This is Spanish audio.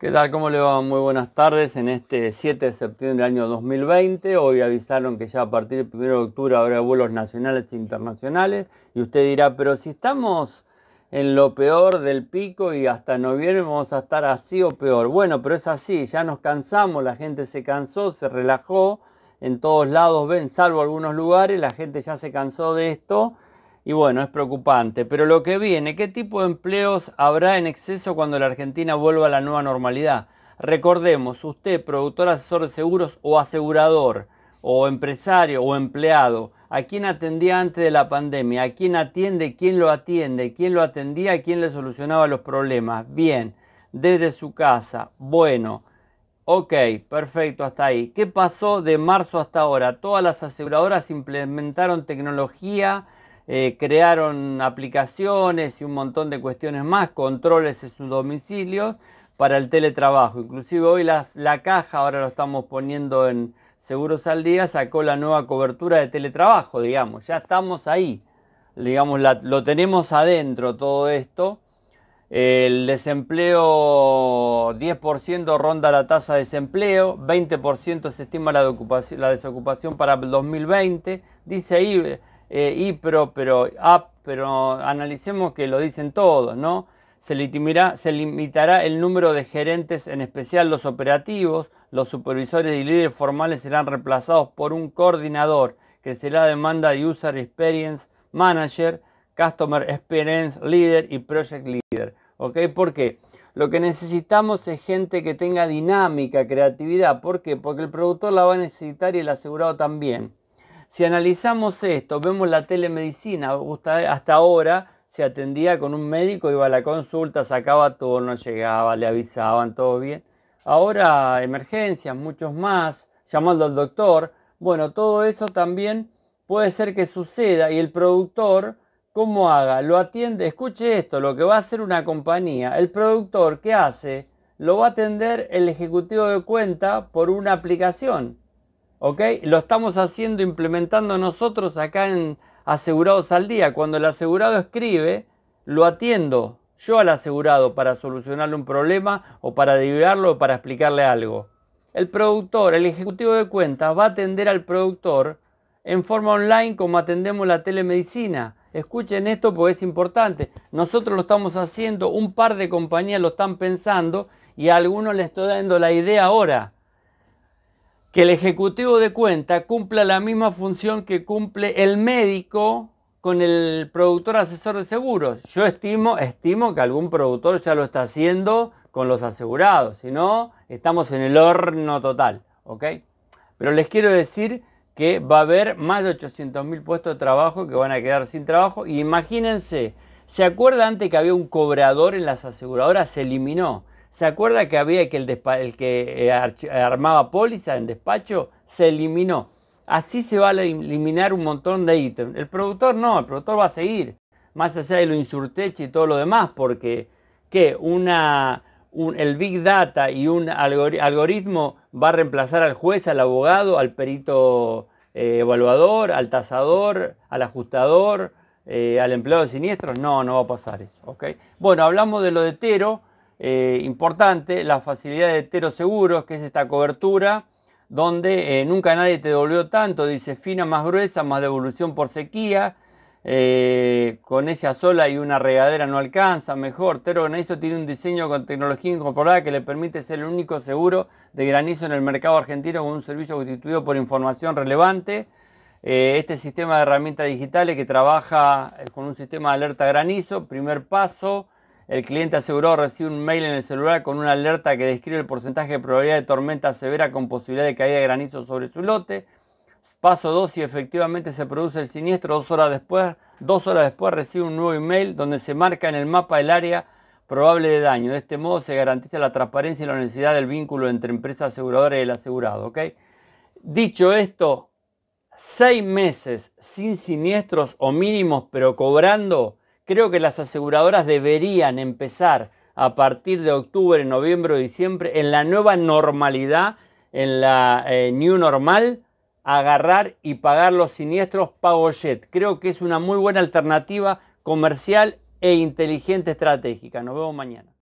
¿Qué tal? ¿Cómo le va? Muy buenas tardes. En este 7 de septiembre del año 2020, hoy avisaron que ya a partir del 1 de octubre habrá vuelos nacionales e internacionales. Y usted dirá, pero si estamos en lo peor del pico y hasta noviembre vamos a estar así o peor. Bueno, pero es así, ya nos cansamos, la gente se cansó, se relajó. En todos lados ven, salvo algunos lugares, la gente ya se cansó de esto y bueno, es preocupante. Pero lo que viene, ¿qué tipo de empleos habrá en exceso cuando la Argentina vuelva a la nueva normalidad? Recordemos, usted, productor, asesor de seguros o asegurador, o empresario o empleado, a quién atendía antes de la pandemia, a quién atiende, quién lo atiende, quién lo atendía, quién le solucionaba los problemas. Bien, desde su casa. Bueno, ok, perfecto, hasta ahí. ¿Qué pasó de marzo hasta ahora? Todas las aseguradoras implementaron tecnología eh, crearon aplicaciones y un montón de cuestiones más, controles en sus domicilios para el teletrabajo. Inclusive hoy las, la caja, ahora lo estamos poniendo en Seguros al Día, sacó la nueva cobertura de teletrabajo, digamos, ya estamos ahí, digamos, lo tenemos adentro todo esto. El desempleo 10% ronda la tasa de desempleo, 20% se estima la, desocupación para el 2020. Dice ahí, eh, y pero, pero, ah, pero analicemos que lo dicen todos, ¿no? Se limitará, se limitará el número de gerentes, en especial los operativos, los supervisores y líderes formales serán reemplazados por un coordinador que será demanda de User Experience Manager, Customer Experience Leader y Project Leader. ¿Ok? ¿Por qué? Lo que necesitamos es gente que tenga dinámica, creatividad. ¿Por qué? Porque el productor la va a necesitar y el asegurado también. Si analizamos esto, vemos la telemedicina, hasta ahora se atendía con un médico, iba a la consulta, sacaba turno, llegaba, le avisaban, todo bien. Ahora emergencias, muchos más, llamando al doctor. Bueno, todo eso también puede ser que suceda y el productor, ¿cómo haga? Lo atiende, escuche esto, lo que va a hacer una compañía. El productor, ¿qué hace? Lo va a atender el ejecutivo de cuenta por una aplicación lo estamos haciendo, implementando nosotros acá en Asegurados al Día. Cuando el asegurado escribe, lo atiendo yo al asegurado para solucionarle un problema o para derivarlo o para explicarle algo. El productor, el ejecutivo de cuentas, va a atender al productor en forma online como atendemos la telemedicina. Escuchen esto porque es importante. Nosotros lo estamos haciendo, un par de compañías lo están pensando y a algunos les estoy dando la idea ahora que el ejecutivo de cuenta cumpla la misma función que cumple el médico con el productor asesor de seguros. Yo estimo, estimo que algún productor ya lo está haciendo con los asegurados, si no, estamos en el horno total, Pero les quiero decir que va a haber más de 800.000 puestos de trabajo que van a quedar sin trabajo. Y imagínense, ¿se acuerda antes que había un cobrador en las aseguradoras? Se eliminó. ¿Se acuerda que había que el, que eh, armaba póliza en despacho? Se eliminó. Así se va a eliminar un montón de ítems. El productor no, el productor va a seguir, más allá de lo insurtech y todo lo demás, porque que una, el Big Data y un algoritmo va a reemplazar al juez, al abogado, al perito eh, evaluador, al tasador, al ajustador, eh, al empleado de siniestros. No, no va a pasar eso. Bueno, hablamos de lo de Tero. Eh, importante, la facilidad de Seguros, que es esta cobertura, donde eh, nunca nadie te devolvió tanto, dice fina más gruesa, más devolución por sequía, eh, con ella sola y una regadera no alcanza, mejor. Tero Granizo tiene un diseño con tecnología incorporada que le permite ser el único seguro de granizo en el mercado argentino con un servicio constituido por información relevante. este sistema de herramientas digitales que trabaja con un sistema de alerta granizo, primer paso, el cliente asegurado recibe un mail en el celular con una alerta que describe el porcentaje de probabilidad de tormenta severa con posibilidad de caída de granizo sobre su lote. Paso 2, si efectivamente se produce el siniestro, dos horas después, recibe un nuevo email donde se marca en el mapa el área probable de daño. De este modo se garantiza la transparencia y la honestidad del vínculo entre empresa aseguradora y el asegurado. Dicho esto, seis meses sin siniestros o mínimos pero cobrando Creo que las aseguradoras deberían empezar a partir de octubre, noviembre o diciembre en la nueva normalidad, en la eh, new normal, agarrar y pagar los siniestros pago jet. Creo que es una muy buena alternativa comercial e inteligente estratégica. Nos vemos mañana.